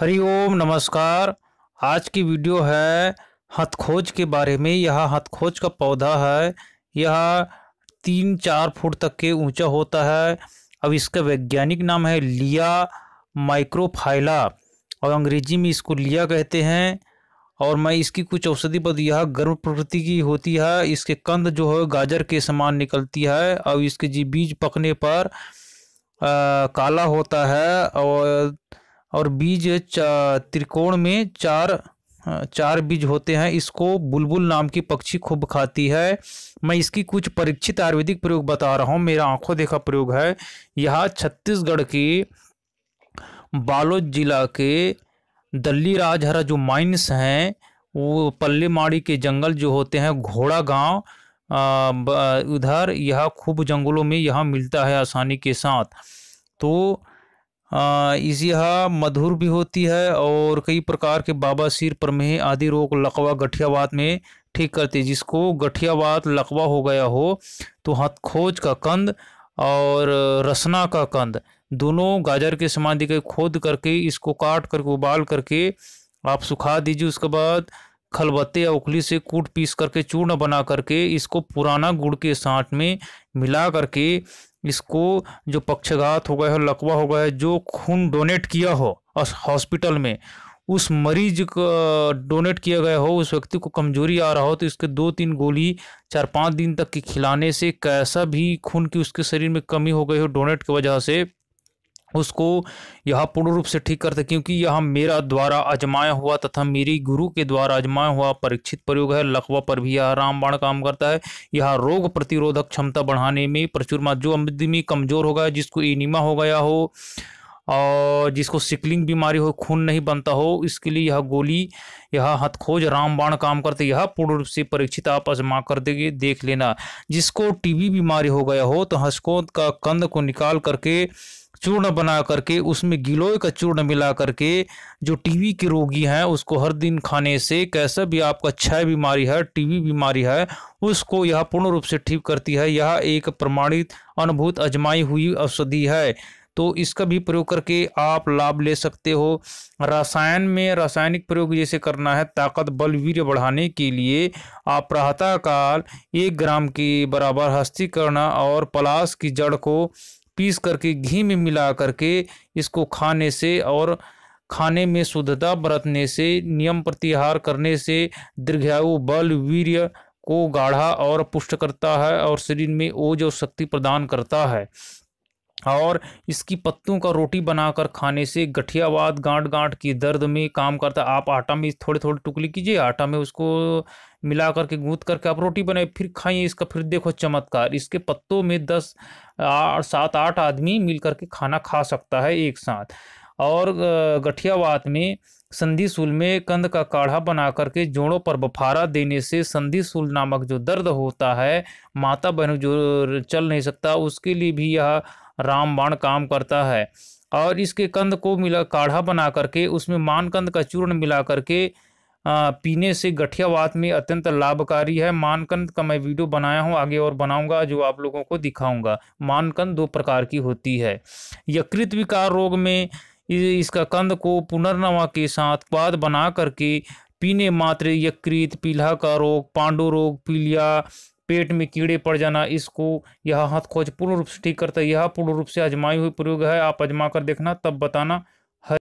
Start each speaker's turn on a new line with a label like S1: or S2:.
S1: हरिओम नमस्कार आज की वीडियो है हथखोज के बारे में यह हथखोज का पौधा है यह तीन चार फुट तक के ऊंचा होता है अब इसका वैज्ञानिक नाम है लिया माइक्रोफाइला और अंग्रेजी में इसको लिया कहते हैं और मैं इसकी कुछ औषधि पद यह गर्म प्रकृति की होती है इसके कंद जो है गाजर के समान निकलती है और इसके जी बीज पकने पर आ, काला होता है और और बीज त्रिकोण में चार चार बीज होते हैं इसको बुलबुल नाम की पक्षी खूब खाती है मैं इसकी कुछ परीक्षित आयुर्वेदिक प्रयोग बता रहा हूँ मेरा आंखों देखा प्रयोग है यह छत्तीसगढ़ के बालोद जिला के दल्ली राजहरा जो माइंस हैं वो पल्ले माड़ी के जंगल जो होते हैं घोड़ा गांव उधर यह खूब जंगलों में यह मिलता है आसानी के साथ तो इजिहा मधुर भी होती है और कई प्रकार के बाबा सिर परमेह आदि रोग लकवा गठियावात में ठीक करती जिसको गठियावात लकवा हो गया हो तो हाथ खोज का कंद और रसना का कंद दोनों गाजर के समान दिखाई खोद करके इसको काट करके उबाल करके आप सुखा दीजिए उसके बाद खलबत्ते या उखली से कूट पीस करके चूर्ण बना करके इसको पुराना गुड़ के साथ में मिला करके इसको जो पक्षघात हो गया हो लकवा हो गया है जो खून डोनेट किया हो हॉस्पिटल में उस मरीज का डोनेट किया गया हो उस व्यक्ति को कमजोरी आ रहा हो तो इसके दो तीन गोली चार पाँच दिन तक के खिलाने से कैसा भी खून की उसके शरीर में कमी हो गई हो डोनेट की वजह से उसको यह पूर्ण रूप से ठीक करते क्योंकि यह मेरा द्वारा अजमाया हुआ तथा मेरी गुरु के द्वारा अजमाया हुआ परीक्षित प्रयोग है लकवा पर भी यह रामबाण काम करता है यह रोग प्रतिरोधक क्षमता बढ़ाने में प्रचुर मात्र जो आदमी कमजोर होगा जिसको एनिमा हो गया हो और जिसको सिकलिंग बीमारी हो खून नहीं बनता हो इसके लिए यह गोली यह हथखोज रामबाण काम करते यह पूर्ण रूप से परीक्षित आप अजमा कर देंगे देख लेना जिसको टीबी बीमारी हो गया हो तो हंसकों का कंध को निकाल करके चूर्ण बना करके उसमें गिलोय का चूर्ण मिला करके जो टीवी के रोगी हैं उसको हर दिन खाने से कैसा भी आपका क्षय बीमारी है टीवी बीमारी है उसको यह पूर्ण रूप से ठीक करती है यह एक प्रमाणित अनुभूत अजमाई हुई औषधि है तो इसका भी प्रयोग करके आप लाभ ले सकते हो रसायन में रासायनिक प्रयोग जैसे करना है ताकत बल वीर्य बढ़ाने के लिए आप प्रातःकाल एक ग्राम के बराबर हस्ती करना और पलाश की जड़ को पीस करके घी में मिला करके इसको खाने से और खाने में शुद्धता बरतने से नियम प्रतिहार करने से दीर्घायु बल वीर्य को गाढ़ा और पुष्ट करता है और शरीर में ओज और शक्ति प्रदान करता है और इसकी पत्तों का रोटी बनाकर खाने से गठियावाद गांठ गांठ की दर्द में काम करता आप आटा में थोड़े थोड़े टुकड़े कीजिए आटा में उसको मिला करके गूँथ करके आप रोटी बनाए फिर खाइए इसका फिर देखो चमत्कार इसके पत्तों में दस सात आठ आदमी मिल करके खाना खा सकता है एक साथ और गठियावात में संधि सूल में कंद का काढ़ा बना करके जोड़ों पर बफारा देने से संधि सूल नामक जो दर्द होता है माता बहन जो चल नहीं सकता उसके लिए भी यह रामबाण काम करता है और इसके कंद को मिला काढ़ा बना करके उसमें मानकंद का चूर्ण मिला करके पीने से गठियावात में अत्यंत लाभकारी है मानकंद का मैं वीडियो बनाया हूँ आगे और बनाऊंगा जो आप लोगों को दिखाऊंगा मानकंद दो प्रकार की होती है यकृत विकार रोग में इसका कंद को पुनर्नवा के साथ पाद बना करके पीने मात्र यकृत पीला का रोग पांडु रोग पीलिया पेट में कीड़े पड़ जाना इसको यह हाथ खोज पूर्ण रूप से ठीक करता है यह पूर्ण रूप से अजमाई हुई प्रयोग है आप अजमा कर देखना तब बताना